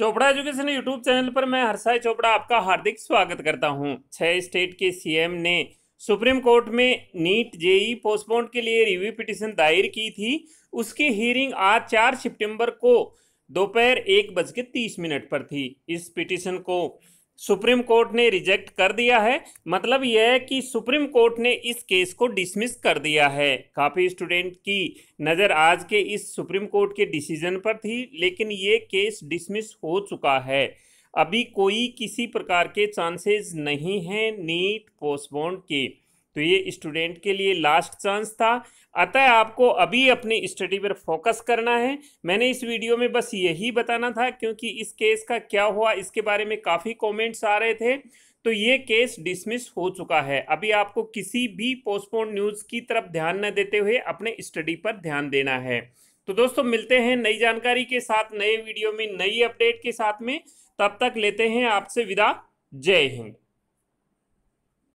Chopra education YouTube channel पर मैं हर्षाय चोपड़ा आपका हार्दिक स्वागत करता हूं। छह स्टेट के सीएम ने सुप्रीम कोर्ट में नीट जेई पोस्टपोन के लिए रिव्यू पिटिशन दायर की थी उसकी हियरिंग आज चार सितंबर को दोपहर एक बज के तीस मिनट पर थी इस पिटिशन को सुप्रीम कोर्ट ने रिजेक्ट कर दिया है मतलब यह है कि सुप्रीम कोर्ट ने इस केस को डिसमिस कर दिया है काफ़ी स्टूडेंट की नज़र आज के इस सुप्रीम कोर्ट के डिसीजन पर थी लेकिन ये केस डिसमिस हो चुका है अभी कोई किसी प्रकार के चांसेस नहीं हैं नीट पोस्टबोन्ड के तो ये स्टूडेंट के लिए लास्ट चांस था अतः आपको अभी अपनी स्टडी पर फोकस करना है मैंने इस वीडियो में बस यही बताना था क्योंकि इस केस का क्या हुआ इसके बारे में काफ़ी कमेंट्स आ रहे थे तो ये केस डिसमिस हो चुका है अभी आपको किसी भी पोस्टपोन न्यूज़ की तरफ ध्यान न देते हुए अपने स्टडी पर ध्यान देना है तो दोस्तों मिलते हैं नई जानकारी के साथ नए वीडियो में नई अपडेट के साथ में तब तक लेते हैं आपसे विदा जय हिंद